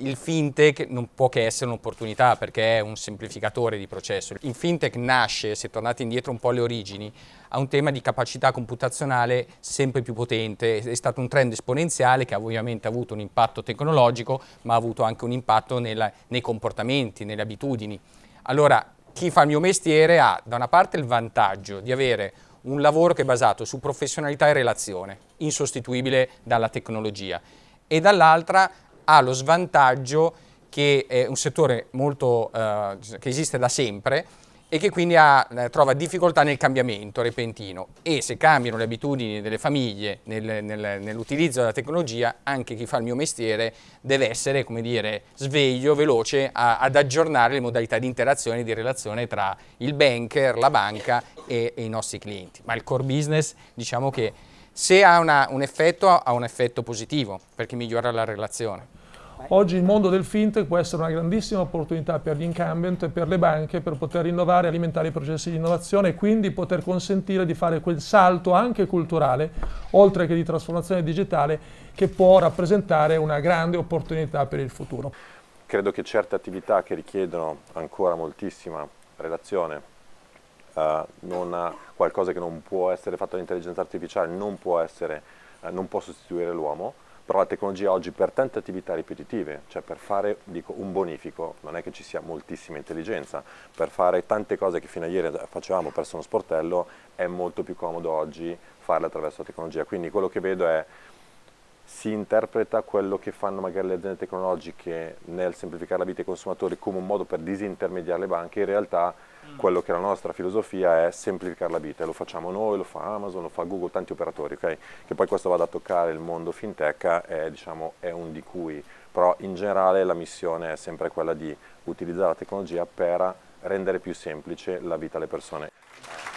Il fintech non può che essere un'opportunità perché è un semplificatore di processo. Il fintech nasce, se tornate indietro un po' alle origini, a un tema di capacità computazionale sempre più potente. È stato un trend esponenziale che ovviamente ha avuto un impatto tecnologico, ma ha avuto anche un impatto nella, nei comportamenti, nelle abitudini. Allora, chi fa il mio mestiere ha da una parte il vantaggio di avere un lavoro che è basato su professionalità e relazione, insostituibile dalla tecnologia, e dall'altra ha lo svantaggio che è un settore molto, eh, che esiste da sempre e che quindi ha, eh, trova difficoltà nel cambiamento repentino e se cambiano le abitudini delle famiglie nel, nel, nell'utilizzo della tecnologia anche chi fa il mio mestiere deve essere come dire sveglio, veloce a, ad aggiornare le modalità di interazione e di relazione tra il banker, la banca e, e i nostri clienti ma il core business diciamo che se ha una, un effetto ha un effetto positivo perché migliora la relazione Oggi il mondo del fintech può essere una grandissima opportunità per gli incumbent e per le banche per poter innovare e alimentare i processi di innovazione e quindi poter consentire di fare quel salto anche culturale, oltre che di trasformazione digitale, che può rappresentare una grande opportunità per il futuro. Credo che certe attività che richiedono ancora moltissima relazione Uh, non, qualcosa che non può essere fatto dall'intelligenza artificiale non può, essere, uh, non può sostituire l'uomo però la tecnologia oggi per tante attività ripetitive, cioè per fare dico, un bonifico, non è che ci sia moltissima intelligenza, per fare tante cose che fino a ieri facevamo presso uno sportello è molto più comodo oggi farle attraverso la tecnologia, quindi quello che vedo è si interpreta quello che fanno magari le aziende tecnologiche nel semplificare la vita ai consumatori come un modo per disintermediare le banche, in realtà mm. quello che è la nostra filosofia è semplificare la vita, lo facciamo noi, lo fa Amazon, lo fa Google, tanti operatori, okay? che poi questo vada a toccare il mondo fintech è, diciamo, è un di cui, però in generale la missione è sempre quella di utilizzare la tecnologia per rendere più semplice la vita alle persone.